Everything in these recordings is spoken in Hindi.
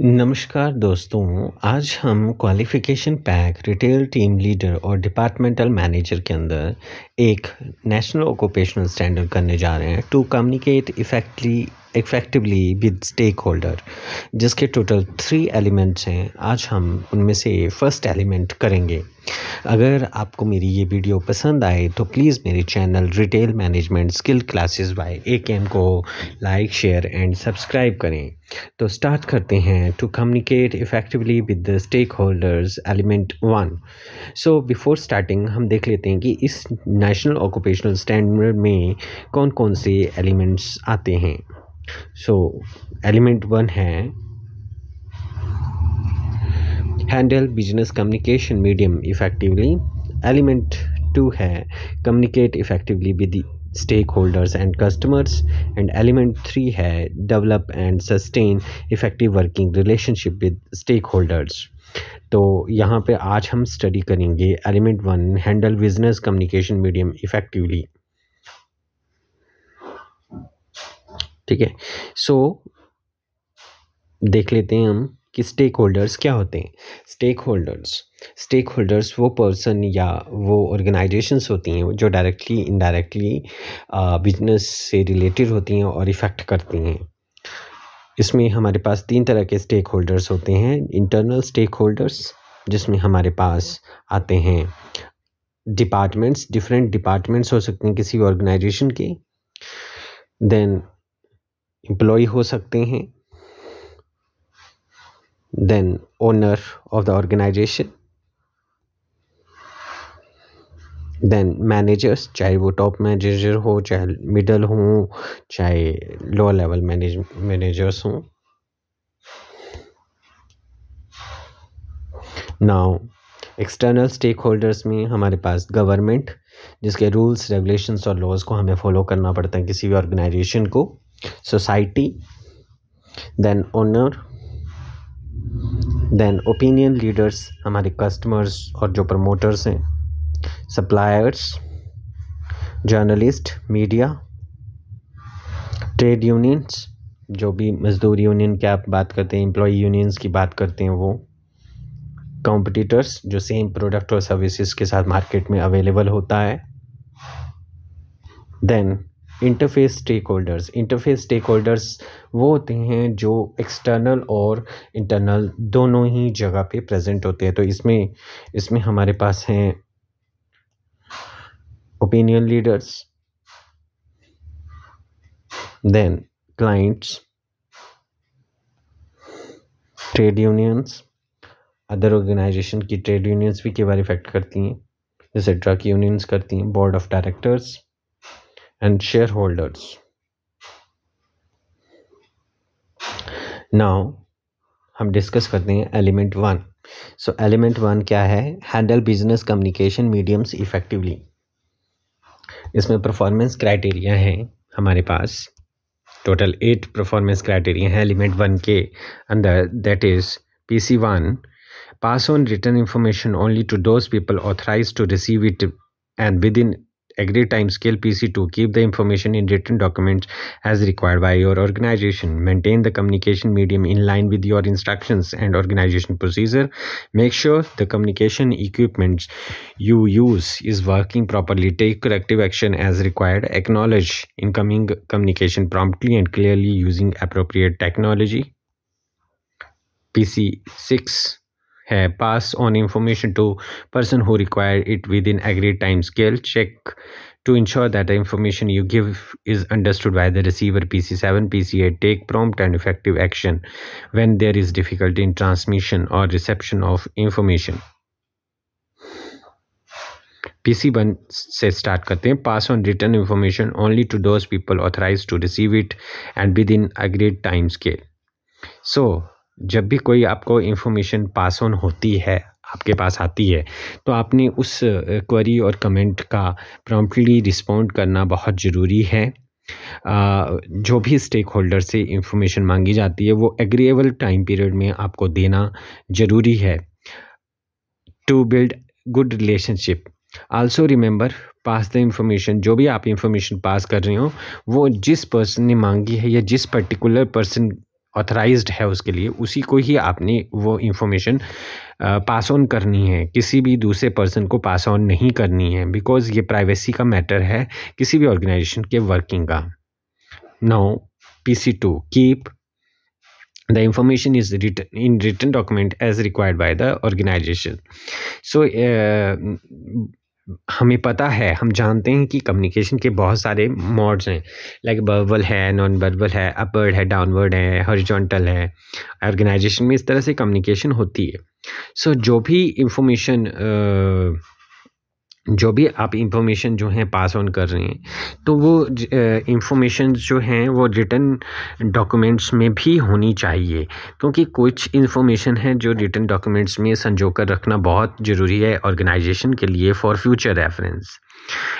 नमस्कार दोस्तों आज हम qualification pack retail team leader और डिपार्टमेंटल मैनेजर के अंदर एक नेशनल ऑक्यूपेशनल स्टैंडर्ड करने जा रहे हैं to communicate effectly effectively with stakeholder जिसके टोटल थ्री एलिमेंट्स हैं आज हम उनमें से फर्स्ट एलिमेंट करेंगे अगर आपको मेरी ये वीडियो पसंद आए तो प्लीज़ मेरे channel retail management skill classes by A K M को लाइक शेयर एंड सब्सक्राइब करें तो स्टार्ट करते हैं to communicate effectively with the stakeholders element one so before starting हम देख लेते हैं कि इस नेशनल ऑक्यूपेशनल स्टैंडर्ड में कौन कौन से एलिमेंट्स आते हैं सो एलिमेंट वन है handle business communication medium effectively element two है communicate effectively with stakeholders and customers and element three है develop and sustain effective working relationship with stakeholders तो यहाँ पे आज हम स्टडी करेंगे element one handle business communication medium effectively ठीक है सो देख लेते हैं हम कि स्टेक होल्डर्स क्या होते हैं स्टेक होल्डर्स स्टेक होल्डर्स वो पर्सन या वो ऑर्गेनाइजेशंस होती हैं जो डायरेक्टली इनडायरेक्टली बिजनेस से रिलेटेड होती हैं और इफ़ेक्ट करती हैं इसमें हमारे पास तीन तरह के स्टेक होल्डर्स होते हैं इंटरनल स्टेक होल्डर्स जिसमें हमारे पास आते हैं डिपार्टमेंट्स डिफरेंट डिपार्टमेंट्स हो सकते हैं किसी ऑर्गेनाइजेशन के देन एम्प्लॉय हो सकते हैं then owner of the organisation then managers चाहे वो टॉप मैनेजर हो चाहे मिडल हो चाहे लोअर लेवल मैनेज मैनेजर्स हों नाउ एक्सटर्नल स्टेक होल्डर्स में हमारे पास गवर्नमेंट जिसके रूल्स रेगुलेशंस और लॉज को हमें फॉलो करना पड़ता है किसी भी ऑर्गेनाइजेशन को society, then owner, then opinion leaders हमारे कस्टमर्स और जो प्रमोटर्स हैं suppliers journalist media trade unions जो भी मज़दूर यूनियन की आप बात करते हैं एम्प्लॉय यूनियंस की बात करते हैं वो कॉम्पिटिटर्स जो सेम प्रोडक्ट और सर्विसेज के साथ मार्केट में अवेलेबल होता है then interface stakeholders interface stakeholders वो होते हैं जो एक्सटर्नल और इंटरनल दोनों ही जगह पे प्रेजेंट होते हैं तो इसमें इसमें हमारे पास हैं opinion leaders then clients trade unions other organisation की ट्रेड यूनियंस भी कई बार इफेक्ट करती हैं जैसे ट्रक यूनियंस करती हैं board of directors and shareholders. Now हम डिस्कस करते हैं element one so element one क्या है handle business communication mediums effectively इसमें परफॉर्मेंस क्राइटेरिया हैं हमारे पास टोटल एट परफॉर्मेंस क्राइटेरिया हैं एलिमेंट वन के अंदर that is P C one pass on return information only to those people authorise to receive it and within agree scale. PC2. Keep the information in written documents as required by your organization. Maintain the communication medium in line with your instructions and organization procedure. Make sure the communication equipment you use is working properly. Take corrective action as required. Acknowledge incoming communication promptly and clearly using appropriate technology. PC6 pass on information to person who require it within agreed time scale check to ensure that information you give is understood by the receiver pc7 pc8 take prompt and effective action when there is difficulty in transmission or reception of information PC1 says start करते हैं pass on return information only to those people authorise to receive it and within agreed So. जब भी कोई आपको इन्फॉर्मेशन पास ऑन होती है आपके पास आती है तो आपने उस क्वेरी और कमेंट का प्रॉम्प्टली रिस्पॉन्ड करना बहुत ज़रूरी है जो भी स्टेक होल्डर से इंफॉर्मेशन मांगी जाती है वो एग्रीएबल टाइम पीरियड में आपको देना ज़रूरी है to build good relationship also remember pass the information जो भी आप इंफॉर्मेशन पास कर रहे हो वो जिस पर्सन ने मांगी है या जिस पर्टिकुलर पर्सन ऑथराइज्ड है उसके लिए उसी को ही आपने वो इन्फॉर्मेशन पास ऑन करनी है किसी भी दूसरे पर्सन को पास ऑन नहीं करनी है बिकॉज ये प्राइवेसी का मैटर है किसी भी ऑर्गेनाइजेशन के वर्किंग का now P C two keep the information is written in return document as required by the organisation so हमें पता है हम जानते हैं कि कम्युनिकेशन के बहुत सारे मॉड्स हैं लाइक बर्बल है नॉन बर्बल है अपवर्ड है डाउनवर्ड है हॉरिजॉन्टल है ऑर्गेनाइजेशन में इस तरह से कम्युनिकेशन होती है सो so, जो भी इंफॉर्मेशन जो भी आप इंफॉर्मेशन जो हैं पास ऑन कर रहे हैं तो वो इंफॉर्मेशन जो हैं वो रिटर्न डॉक्यूमेंट्स में भी होनी चाहिए क्योंकि कुछ इंफॉर्मेशन है जो रिटर्न डॉक्यूमेंट्स में संजो कर रखना बहुत ज़रूरी है ऑर्गेनाइजेशन के लिए फॉर फ्यूचर रेफरेंस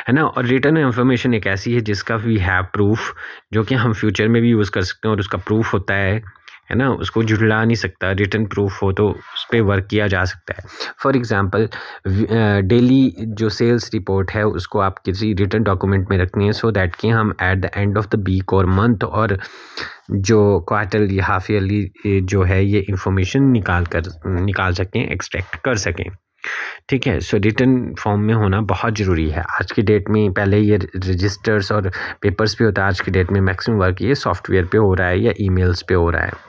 है ना और रिटर्न इंफॉर्मेशन एक ऐसी है जिसका वी हैव प्रूफ जो कि हम फ्यूचर में भी यूज़ कर सकते हैं और उसका प्रूफ होता है है ना उसको झुटला नहीं सकता रिटर्न प्रूफ हो तो उस पर वर्क किया जा सकता है फॉर एग्ज़ाम्पल डेली जो सेल्स रिपोर्ट है उसको आप किसी रिटर्न डॉक्यूमेंट में रखनी है सो दैट कि हम at the end of the week और मंथ और जो क्वार्टरली हाफ ईयरली जो है ये इंफॉर्मेशन निकाल कर निकाल सकें एक्सट्रैक्ट कर सकें ठीक है सो रिटर्न फॉर्म में होना बहुत ज़रूरी है आज की डेट में पहले ये रजिस्टर्स और पेपर्स पे होता है आज की डेट में मैक्सिमम वर्क ये सॉफ्टवेयर पे हो रहा है या ईमेल्स पे हो रहा है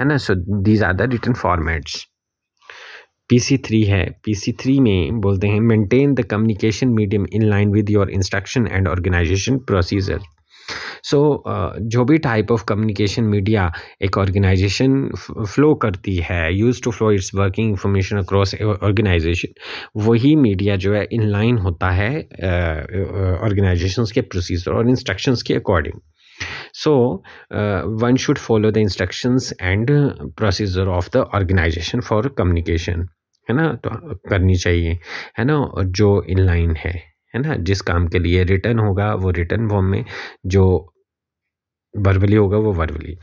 है ना so these are the return formats P C three है पी सी थ्री में बोलते हैं maintain the communication medium in line with your instruction and organisation procedure so जो भी टाइप ऑफ कम्युनिकेशन मीडिया एक ऑर्गेनाइजेशन फ्लो करती है use to flow its working information across organisation वही मीडिया जो है इन लाइन होता है ऑर्गेनाइजेशन uh, uh, के प्रोसीजर और इंस्ट्रक्शंस के according so uh, one should follow the instructions and procedure of the organization for communication है ना तो करनी चाहिए है ना और जो लाइन है है ना जिस काम के लिए रिटर्न होगा वो रिटर्न फॉर्म में जो वर्बली होगा वो verbally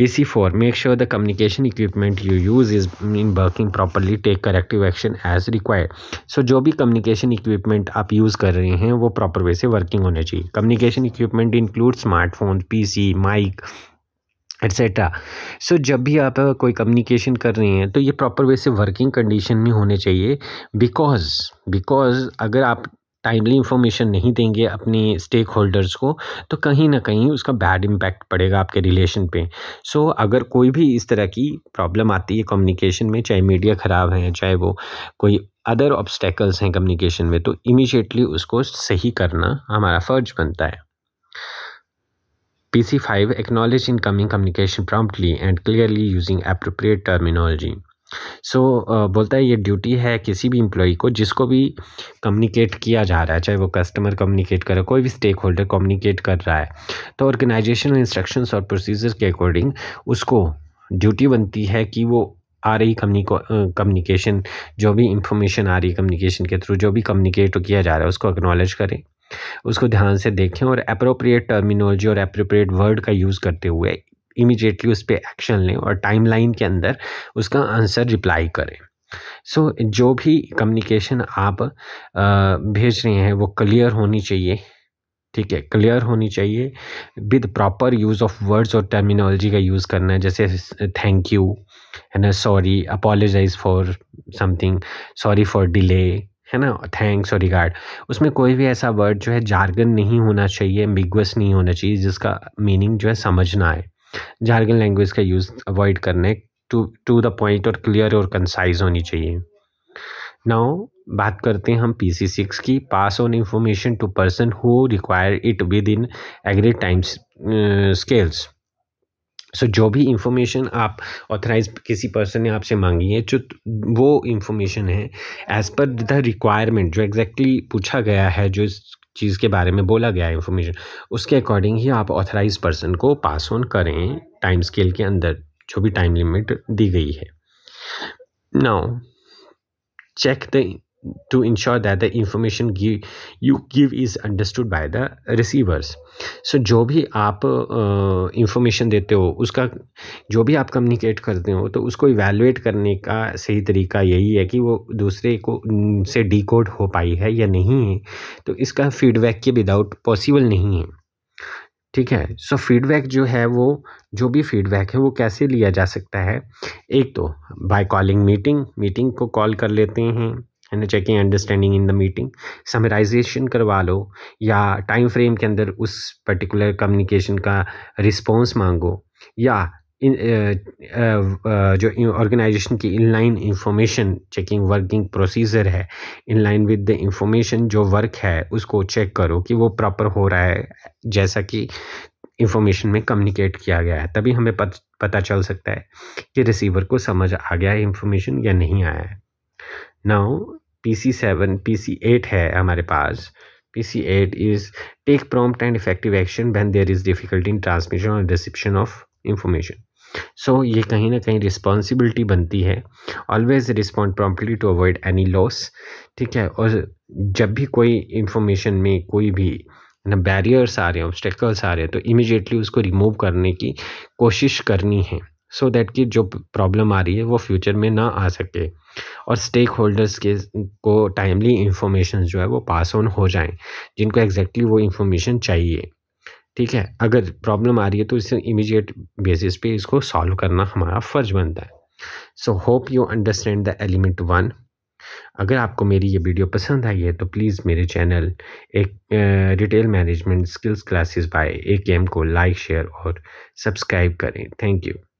PC4 make sure the communication equipment you use is in working properly take corrective action as required so जो भी communication equipment आप use कर रहे हैं वो proper way से working होने चाहिए communication equipment includes smartphone PC mic etcetera so so, जब भी आप कोई कम्युनिकेशन कर रहे हैं तो ये प्रॉपर वे से वर्किंग कंडीशन में होने चाहिए बिकॉज बिकॉज अगर आप टाइमली इन्फॉर्मेशन नहीं देंगे अपनी स्टेक होल्डर्स को तो कहीं ना कहीं उसका बैड इम्पैक्ट पड़ेगा आपके रिलेशन पे सो so, अगर कोई भी इस तरह की प्रॉब्लम आती है कम्युनिकेशन में चाहे मीडिया ख़राब है चाहे वो कोई अदर ऑब्स्टेकल्स हैं कम्युनिकेशन में तो इमीजिएटली उसको सही करना हमारा फ़र्ज बनता है P C five acknowledge incoming communication promptly and clearly using appropriate terminology so so, बोलता है ये ड्यूटी है किसी भी इम्प्लॉई को जिसको भी कम्युनिकेट किया जा रहा है चाहे वो कस्टमर कम्युनिकेट कर रहा है कोई भी स्टेक होल्डर कम्युनिकेट कर रहा है तो ऑर्गेनाइजेशन इंस्ट्रक्शंस और प्रोसीजर के अकॉर्डिंग उसको ड्यूटी बनती है कि वो आ रही कम्युनिकेशन जो भी इंफॉर्मेशन आ रही कम्युनिकेशन के थ्रू जो भी कम्युनिकेट किया जा रहा है उसको एक्नॉलेज करें उसको ध्यान से देखें और अप्रोप्रिएट टर्मिनोलॉजी और अप्रोप्रिएट वर्ड का यूज़ करते हुए इमिजिएटली उस पर एक्शन लें और लाइन के अंदर उसका आंसर रिप्लाई करें सो so, जो भी कम्युनिकेशन आप भेज रहे हैं वो क्लियर होनी चाहिए ठीक है क्लियर होनी चाहिए with proper use of words और टर्मिनोलॉजी का यूज़ करना है जैसे थैंक यू है ना sorry apologise for something sorry for delay है ना थैंक्स और रिगार्ड उसमें कोई भी ऐसा वर्ड जो है जार्गन नहीं होना चाहिए मिगवस नहीं होना चाहिए जिसका मीनिंग जो है समझना है झारखंड लैंग्वेज का यूज़ अवॉइड करने टू टू द पॉइंट और क्लियर और कंसाइज होनी चाहिए नाउ बात करते हैं हम पी सी सिक्स की pass on information to person who require it within agree times scales so जो भी इंफॉर्मेशन आप ऑथराइज किसी पर्सन ने आपसे मांगी है जो वो इंफॉर्मेशन है एज़ पर द रिक्वायरमेंट जो एग्जैक्टली exactly पूछा गया है जो इस चीज़ के बारे में बोला गया है इन्फॉर्मेशन उसके अकॉर्डिंग ही आप ऑथराइज पर्सन को पास ऑन करें टाइम स्केल के अंदर जो भी टाइम लिमिट दी गई है now check the to ensure that the information give, you give is understood by the receivers so so, जो भी आप इंफॉर्मेशन information देते हो उसका जो भी आप communicate करते हो तो उसको इवेलुएट करने का सही तरीका यही है कि वो दूसरे को से decode हो पाई है या नहीं है तो इसका फीडबैक के विदाउट पॉसिबल नहीं है ठीक है सो so, फीडबैक जो है वो जो भी फीडबैक है वो कैसे लिया जा सकता है एक तो बाय कॉलिंग मीटिंग मीटिंग को कॉल कर लेते हैं है ना checking understanding in the meeting summarisation करवा लो या टाइम फ्रेम के अंदर उस पर्टिकुलर कम्युनिकेशन का रिस्पॉन्स मांगो या इन जो ऑर्गेनाइजेशन की inline information checking working procedure है इनलाइन विद द इंफॉर्मेशन जो वर्क है उसको चेक करो कि वो प्रॉपर हो रहा है जैसा कि इंफॉर्मेशन में कम्युनिकेट किया गया है तभी हमें पत, पता चल सकता है कि रिसीवर को समझ आ गया है इंफॉर्मेशन या नहीं आया है now P C seven P C eight है हमारे पास P C eight is take prompt and effective action when there is difficulty in transmission और रिसिप्शन ऑफ इंफॉर्मेशन सो ये कहीं ना कहीं रिस्पॉन्सिबिलिटी बनती है always respond promptly to avoid any loss ठीक है और जब भी कोई इंफॉर्मेशन में कोई भी ना बैरियर्स आ रहे हैं ऑब्स्टेकल्स आ रहे हैं तो इमिजिएटली उसको रिमूव करने की कोशिश करनी है सो so दैट कि जो प्रॉब्लम आ रही है वो फ्यूचर में ना आ सके और स्टेक होल्डर्स के को टाइमली इंफॉर्मेशन जो है वो पास ऑन हो जाएं जिनको एग्जैक्टली exactly वो इन्फॉर्मेशन चाहिए ठीक है अगर प्रॉब्लम आ रही है तो इसे इमीडिएट बेसिस पे इसको सॉल्व करना हमारा फ़र्ज बनता है so hope you understand the element one अगर आपको मेरी ये वीडियो पसंद आई है तो प्लीज़ मेरे चैनल एक retail management skills classes by A को लाइक शेयर और सब्सक्राइब करें थैंक यू